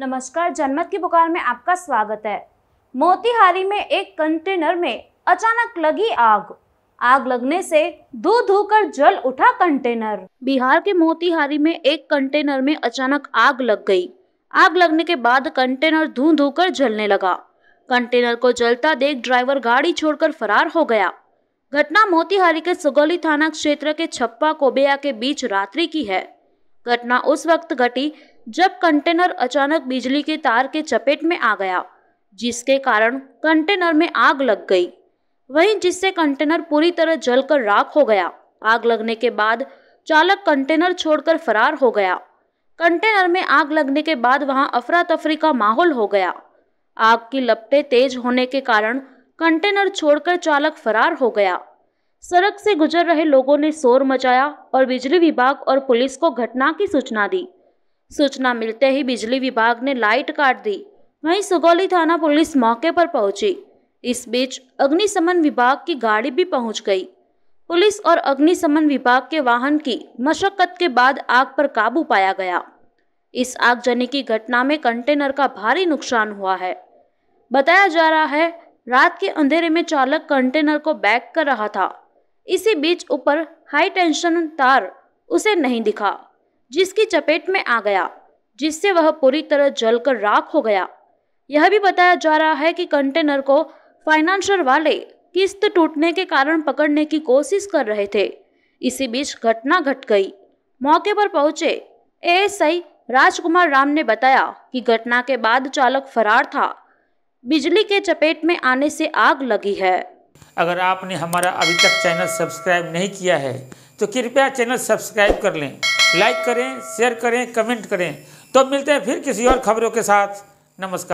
नमस्कार जनमत की पुकार में आपका स्वागत है मोतिहारी में एक कंटेनर में अचानक लगी आग आग लगने से धू धू कर जल उठा कंटेनर बिहार के मोतिहारी में एक कंटेनर में अचानक आग लग गई आग लगने के बाद कंटेनर धू धू कर जलने लगा कंटेनर को जलता देख ड्राइवर गाड़ी छोड़कर फरार हो गया घटना मोतिहारी के सुगौली थाना क्षेत्र के छप्पा कोबेया के बीच रात्रि की है घटना उस वक्त घटी जब कंटेनर अचानक बिजली के तार के चपेट में आ गया जिसके कारण कंटेनर में आग लग गई वहीं जिससे कंटेनर पूरी तरह जलकर राख हो गया आग लगने के बाद चालक कंटेनर छोड़कर फरार हो गया कंटेनर में आग लगने के बाद वहां अफरा तफरी का माहौल हो गया आग की लपटें तेज होने के कारण कंटेनर छोड़कर चालक फरार हो गया सड़क से गुजर रहे लोगों ने शोर मचाया और बिजली विभाग और पुलिस को घटना की सूचना दी सूचना मिलते ही बिजली विभाग ने लाइट काट दी वहीं सुगौली थाना पुलिस मौके पर पहुंची इस बीच अग्निशमन विभाग की गाड़ी भी पहुंच गई पुलिस और अग्निशमन विभाग के वाहन की मशक्कत के बाद आग पर काबू पाया गया इस आगजनी की घटना में कंटेनर का भारी नुकसान हुआ है बताया जा रहा है रात के अंधेरे में चालक कंटेनर को बैक कर रहा था इसी बीच ऊपर हाई टेंशन तार उसे नहीं दिखा जिसकी चपेट में आ गया जिससे वह पूरी तरह जलकर राख हो गया यह भी बताया जा रहा है कि कंटेनर को फाइनेंशियर वाले किस्त टूटने के कारण पकड़ने की कोशिश कर रहे थे इसी बीच घटना घट गट गई मौके पर पहुंचे एएसआई राजकुमार राम ने बताया कि घटना के बाद चालक फरार था बिजली के चपेट में आने से आग लगी है अगर आपने हमारा अभी तक चैनल सब्सक्राइब नहीं किया है तो कृपया चैनल सब्सक्राइब कर लें लाइक करें शेयर करें कमेंट करें तो मिलते हैं फिर किसी और खबरों के साथ नमस्कार